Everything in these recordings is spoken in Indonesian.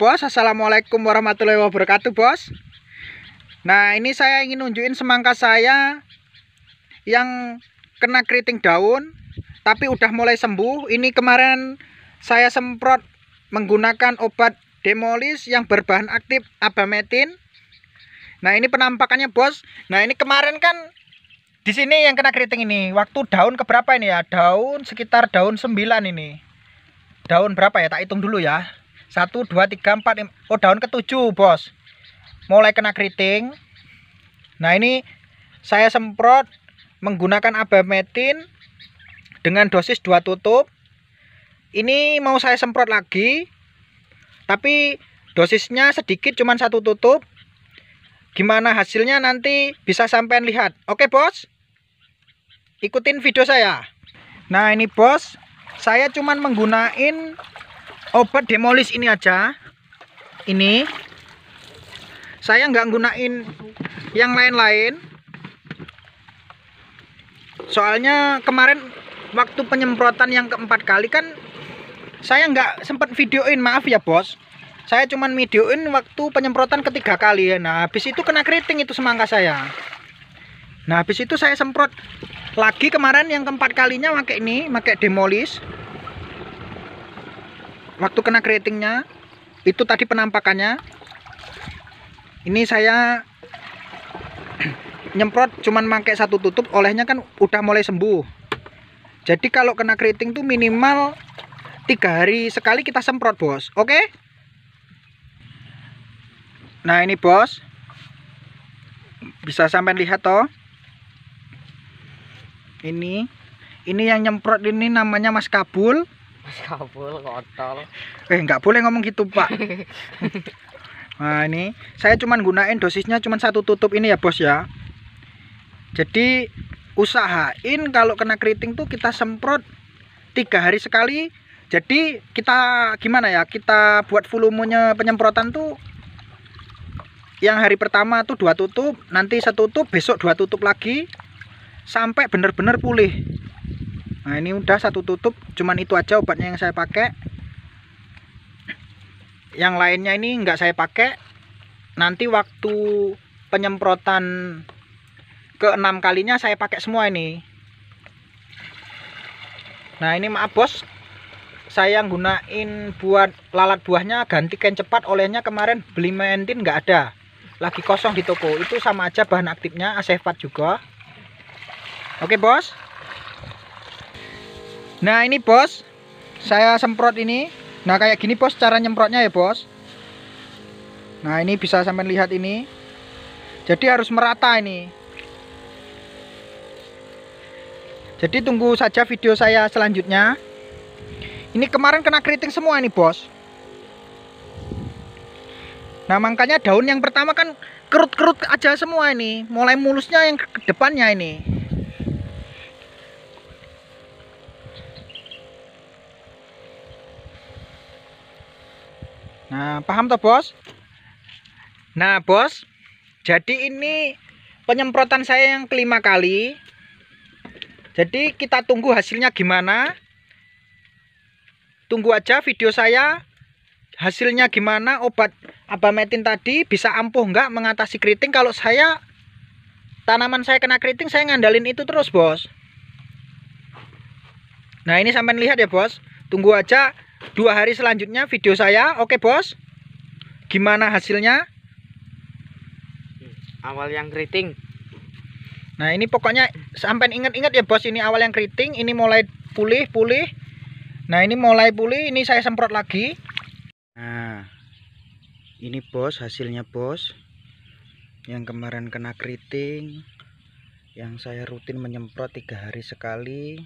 bos Assalamualaikum warahmatullahi wabarakatuh bos Nah ini saya ingin nunjukin semangka saya Yang kena keriting daun Tapi udah mulai sembuh Ini kemarin saya semprot menggunakan obat demolis yang berbahan aktif abametin Nah ini penampakannya bos Nah ini kemarin kan di sini yang kena keriting ini Waktu daun keberapa ini ya Daun sekitar daun 9 ini Daun berapa ya tak hitung dulu ya 1, 2, 3, empat oh daun ketujuh bos mulai kena keriting nah ini saya semprot menggunakan abametin dengan dosis 2 tutup ini mau saya semprot lagi tapi dosisnya sedikit cuman satu tutup gimana hasilnya nanti bisa sampean lihat oke bos ikutin video saya nah ini bos saya cuman menggunakan obat demolis ini aja ini saya nggak gunain yang lain-lain soalnya kemarin waktu penyemprotan yang keempat kali kan saya nggak sempat videoin maaf ya bos saya cuman videoin waktu penyemprotan ketiga kali ya nah habis itu kena keriting itu semangka saya nah habis itu saya semprot lagi kemarin yang keempat kalinya pakai ini pakai demolis waktu kena keritingnya itu tadi penampakannya ini saya nyemprot cuman pakai satu tutup olehnya kan udah mulai sembuh jadi kalau kena keriting tuh minimal tiga hari sekali kita semprot bos oke okay? nah ini bos bisa sampai lihat toh ini ini yang nyemprot ini namanya mas kabul Mas kabul kotor. Eh nggak boleh ngomong gitu pak. nah ini saya cuman gunain dosisnya cuma satu tutup ini ya bos ya. Jadi usahain kalau kena keriting tuh kita semprot tiga hari sekali. Jadi kita gimana ya kita buat volumenya penyemprotan tuh yang hari pertama tuh dua tutup nanti satu tutup besok dua tutup lagi sampai benar-benar pulih nah ini udah satu tutup cuman itu aja obatnya yang saya pakai yang lainnya ini nggak saya pakai nanti waktu penyemprotan keenam kalinya saya pakai semua ini nah ini maaf bos saya gunain buat lalat buahnya ganti kain cepat olehnya kemarin beli mentin nggak ada lagi kosong di toko itu sama aja bahan aktifnya asefat juga oke bos Nah ini bos Saya semprot ini Nah kayak gini bos cara nyemprotnya ya bos Nah ini bisa sampai lihat ini Jadi harus merata ini Jadi tunggu saja video saya selanjutnya Ini kemarin kena keriting semua ini bos Nah makanya daun yang pertama kan kerut-kerut aja semua ini Mulai mulusnya yang ke depannya ini Nah, paham toh, Bos? Nah, Bos, jadi ini penyemprotan saya yang kelima kali. Jadi kita tunggu hasilnya gimana. Tunggu aja video saya hasilnya gimana obat abametin tadi bisa ampuh nggak mengatasi keriting kalau saya tanaman saya kena keriting saya ngandalin itu terus bos nah ini sampai lihat ya bos tunggu aja dua hari selanjutnya video saya oke bos gimana hasilnya awal yang keriting nah ini pokoknya sampai ingat-ingat ya bos ini awal yang keriting ini mulai pulih pulih nah ini mulai pulih ini saya semprot lagi nah ini bos hasilnya bos yang kemarin kena keriting yang saya rutin menyemprot tiga hari sekali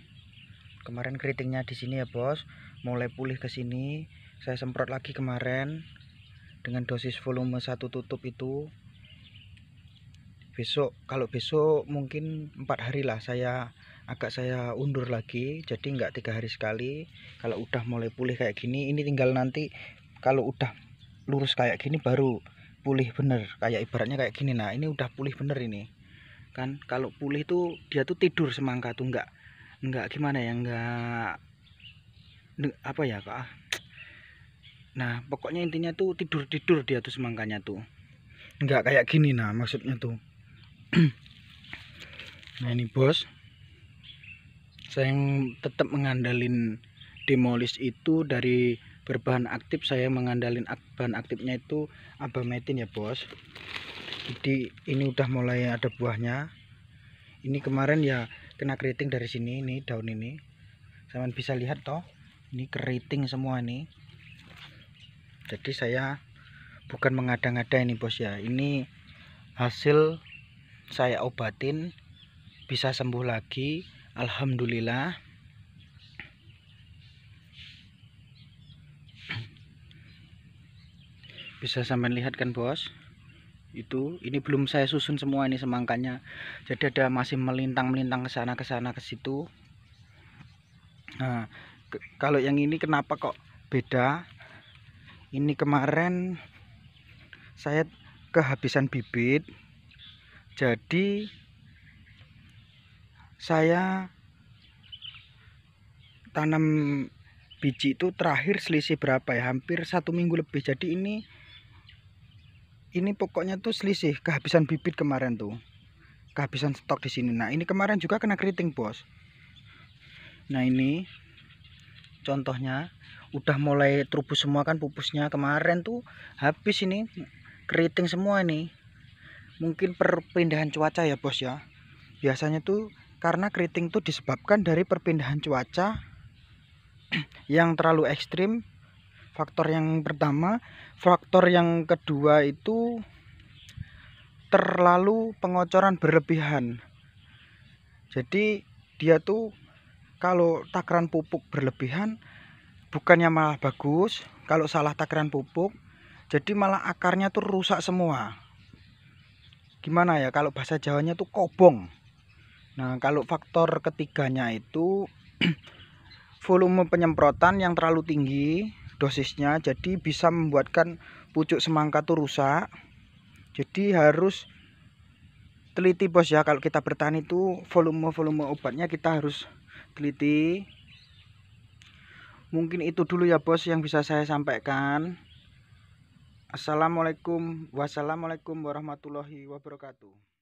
kemarin keritingnya di sini ya bos mulai pulih ke sini saya semprot lagi kemarin dengan dosis volume satu tutup itu besok kalau besok mungkin empat hari lah saya agak saya undur lagi jadi nggak tiga hari sekali kalau udah mulai pulih kayak gini ini tinggal nanti kalau udah lurus kayak gini baru pulih bener kayak ibaratnya kayak gini nah ini udah pulih bener ini kan kalau pulih tuh dia tuh tidur semangka tuh enggak enggak gimana ya enggak apa ya kak nah pokoknya intinya tuh tidur tidur dia tuh semangkanya tuh nggak kayak gini nah maksudnya tuh nah ini bos saya tetap mengandalin demolis itu dari berbahan aktif saya mengandalin bahan aktifnya itu abametin ya bos jadi ini udah mulai ada buahnya ini kemarin ya kena keriting dari sini ini daun ini sama bisa lihat toh ini keriting semua nih jadi saya bukan mengada-ngada ini bos ya ini hasil saya obatin bisa sembuh lagi Alhamdulillah bisa sampai lihat kan bos itu ini belum saya susun semua ini semangkanya jadi ada masih melintang melintang ke sana ke sana ke situ nah kalau yang ini kenapa kok beda ini kemarin saya kehabisan bibit jadi saya tanam biji itu terakhir selisih berapa ya hampir satu minggu lebih jadi ini ini pokoknya tuh selisih kehabisan bibit kemarin tuh kehabisan stok di sini nah ini kemarin juga kena keriting bos nah ini contohnya udah mulai terubus semua kan pupusnya kemarin tuh habis ini keriting semua ini mungkin perpindahan cuaca ya bos ya biasanya tuh karena keriting tuh disebabkan dari perpindahan cuaca yang terlalu ekstrim faktor yang pertama faktor yang kedua itu terlalu pengocoran berlebihan jadi dia tuh kalau takaran pupuk berlebihan bukannya malah bagus kalau salah takaran pupuk jadi malah akarnya tuh rusak semua gimana ya kalau bahasa Jawanya tuh kobong nah kalau faktor ketiganya itu volume penyemprotan yang terlalu tinggi dosisnya jadi bisa membuatkan pucuk semangka tuh rusak jadi harus teliti bos ya kalau kita bertani itu volume-volume obatnya kita harus teliti mungkin itu dulu ya bos yang bisa saya sampaikan Assalamualaikum wassalamualaikum warahmatullahi wabarakatuh